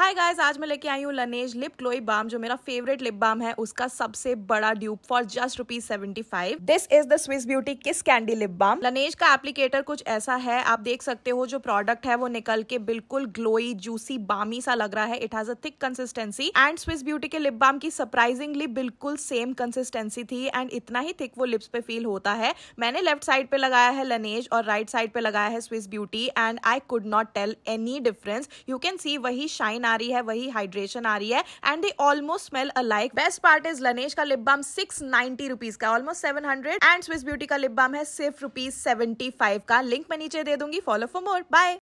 hi guys आज मैं लेके आई हूँ लनेज लिप ग्लोई बाम जो मेरा फेवरेट लिप बाम है उसका सबसे बड़ा tube for just rupees seventy five this is the Swiss beauty kiss candy lip balm Laneige का एप्लीकेटर कुछ ऐसा है आप देख सकते हो जो प्रोडक्ट है वो निकल के बिल्कुल ग्लोई जूसी बामी सा लग रहा है it has a thick consistency and Swiss beauty के लिप बाम की सरप्राइजिंगली बिल्कुल सेम कंसिस्टेंसी थी एंड इतना ही थिक वो लिप्स पे फील होता है मैंने लेफ्ट साइड पे लगाया है लनेज और राइट right साइड पे लगाया है Swiss beauty and I could not tell any difference you can see वही शाइन स्किन आ रही है वही हाइड्रेशन आ रही है and they almost smell alike best part is Laneige का lip balm six ninety rupees का almost seven hundred and Swiss beauty का लिप बाम है सिर्फ रुपीज सेवेंटी फाइव का लिंक मैं नीचे दे दूंगी फॉलो फॉर मोर बाय